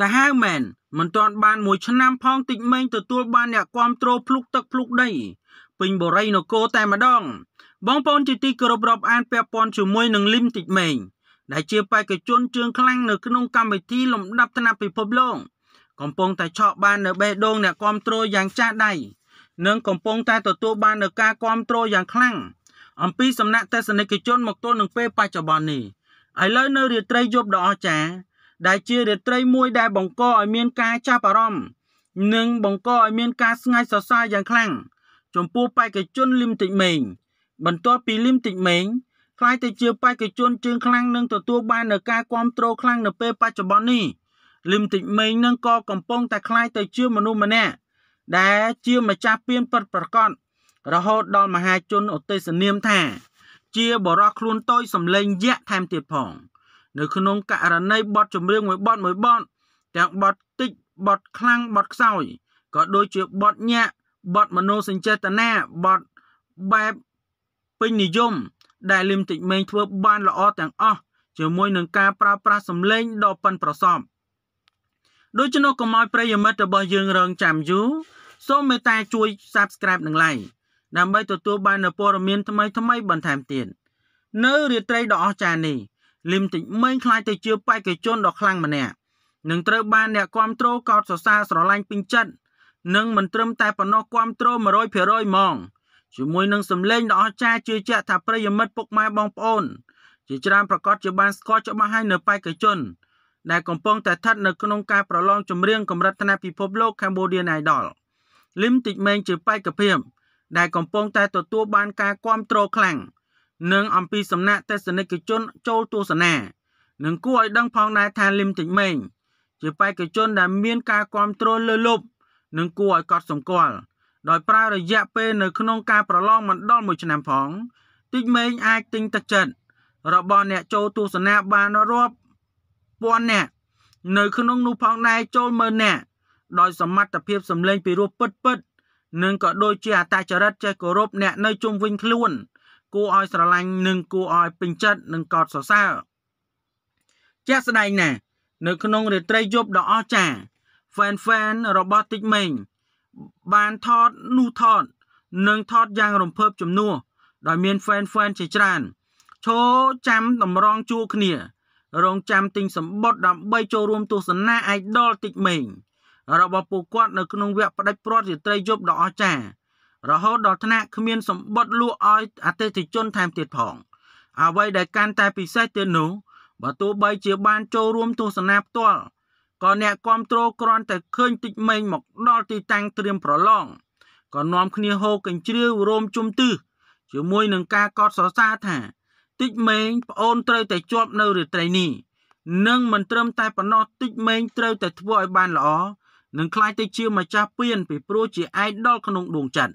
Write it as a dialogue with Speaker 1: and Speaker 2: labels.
Speaker 1: សាហាវមែនមិនទាន់បានមួយឆ្នាំផងតិចមែងទទួលបានអ្នកគ្រប់គ្រងភ្លុកទឹកភ្លុកដីពេញបរិយនគរតែម្ដង បងប្អូនជាទីគោរពរាប់អានពាក់ព័ន្ធជាមួយនឹងលឹមតិចមែងដែលជាបេក្ខជនជើងខ្លាំងនៅក្នុងកម្មវិធីលំដាប់ថ្នាក់ពិភពលោកកំពុងតែឆក់បាននៅ បេះដូងអ្នកគ្រប់គ្រងយ៉ាងចាស់ដៃនិងកំពុងតែទទួលបាននៅការគ្រប់គ្រងយ៉ាងខ្លាំងអំពីសំណាក់ទស្សនិកជន មកទល់នឹងពេលបច្ចុប្បន្ននេះឥឡូវនៅរាត្រីយប់ដ៏អស្ចារ្យដែលជារាត្រីមួយដែលបង្កឲ្យមានការចាប់អារម្មណ៍និងបង្កឲ្យមានការស្ងាយសរសើរយ៉ាងខ្លាំងចំពោះបេក្ខជនលឹមតិចមេង បន្ទាប់ពីលឹមតិចមេង ខ្លាយទៅជាបេក្ខជនជើងខ្លាំងនឹងទទួល បាននូវការគ្រប់គ្រងខ្លាំងនៅពេលបច្ចុប្បន្ននេះលឹមតិចមេងនឹងក៏កំពុងតែខ្លាយទៅជាមនុស្សម្នាក់ដែល ជាម្ចាស់ពានពិតប្រកបរហូតដល់មហាជនឧទេសនាមថា ជាបរោះខ្លួនតូចសំលេងយៈថែមទៀតផង។នៅក្នុងករណីបទចម្រៀងមួយបទមួយបទទាំងបទតិចបទខ្លាំងបទខ្សោយក៏ដូចជាបទញាក់បទមនោសញ្ចេតនាបទបែបពេញនិយមដែលលឹមតិចមេងធ្វើបានល្អទាំងអស់ជាមួយនឹងការប្រើប្រាស់សម្លេងដ៏ប៉ិនប្រសប់ដូច្នោះកុំឲ្យប្រិយមិត្តរបស់យើងរងចាំយូរសូមមេត្តាជួយ Subscribe និង Like ដើម្បីទទួលបាននូវព័ត៌មាន ថ្មីៗបន្ថែមទៀតនៅ រាត្រីដ៏អស្ចារ្យនេះលឹមតិចមេងខ្លាយទៅជាបេក្ខជនដ៏ខ្លាំងម្នាក់នឹងត្រូវបានអ្នកគ្រប់គ្រងកោតសរសើរស្រឡាញ់ពេញចិត្តនិងមិនត្រឹមតែប៉ុណ្ណោះគ្រប់គ្រង100%ហ្មងជាមួយនឹងសម្លេងដ៏អស្ចារ្យជឿជាក់ថាប្រិយមិត្តពុកម៉ែបងប្អូន ជាច្រើនប្រកាសជាបានស្គាល់ច្បាស់ហើយនៅបេក្ខជន ដែលកំពុងតែស្ថិតនៅក្នុងការប្រឡងចម្រៀងកម្រិតថ្នាក់ពិភពលោក Cambodian Idol លឹមតិចមេងជាបេក្ខភាពដែលកំពុងតែទទួលបានការគាំទ្រខ្លាំងនិងអំពីសំណាក់ទស្សនិកជនចូលទស្សនានិងគួរឲ្យដឹងផងដែរថាលឹមតិចម៉េងជាបេក្ខជនដែលមានការគ្រប់គ្រងលើលប់និងគួរឲ្យកត់សម្គាល់ដោយប្រើរយៈពេលនៅក្នុងការប្រឡងមិនដល់មួយឆ្នាំផងតិចម៉េងអាចទិញទឹកចិត្តរបស់អ្នកចូលទស្សនាបានរាប់ពាន់នាក់នៅក្នុងនោះផងដែរចូលមើលអ្នកដោយសមត្ថភាពសម្លេងពីរោះពិតពិតនិងក៏ដូចជាអតចរិតចេះគោរពអ្នកនៅជុំវិញខ្លួនគួរឲ្យស្រឡាញ់និងគួរឲ្យពេញចិត្តនិងកោតសរសើរជាក់ស្ដែងណាស់នៅក្នុងរាត្រីយប់ដ៏អស្ចារ្យ Fan Fan របស់ Tik Meng បានថតនោះថតនិងថតយ៉ាងរំភើបជំនួសដោយ មាន Fan Fan ជាច្រើនឈរចាំតម្រង់ជួរគ្នា រងចាំ ទិញសម្បត្តិដើម្បីចូលរួម ទស្សនា Idol Tik Meng របស់ពួកគាត់នៅក្នុងវគ្គផ្ដាច់ព្រាត់រាត្រីយប់ដ៏អស្ចារ្យរហូតដល់ថ្នាក់គ្មានសម្បត្តិលក់ឲ្យអតិថិជនថែមទៀតផងអ្វីដែលកាន់តែពិសេសទៀតនោះបើទោះបីជាបានចូលរួមទស្សនាផ្ទាល់ក៏អ្នកគ្រប់គ្រងគ្រាន់តែឃើញតិចម៉េងមកដល់ទីតាំងត្រៀមប្រឡងក៏នាំគ្នាហូរកញ្ជ្រៀវរោមជុំទឹះជាមួយនឹងការកោតសរសើរថាតិចម៉េងប្អូនត្រូវតែជាប់នៅរាត្រីនេះនឹងមិនត្រឹមតែប៉ុណ្ណោះតិចម៉េងត្រូវតែធ្វើឲ្យបានល្អនឹងខ្លាចទៅជាម្ចាស់ពៀនពីព្រោះជាឯកដល់ក្នុងដួងចិត្ត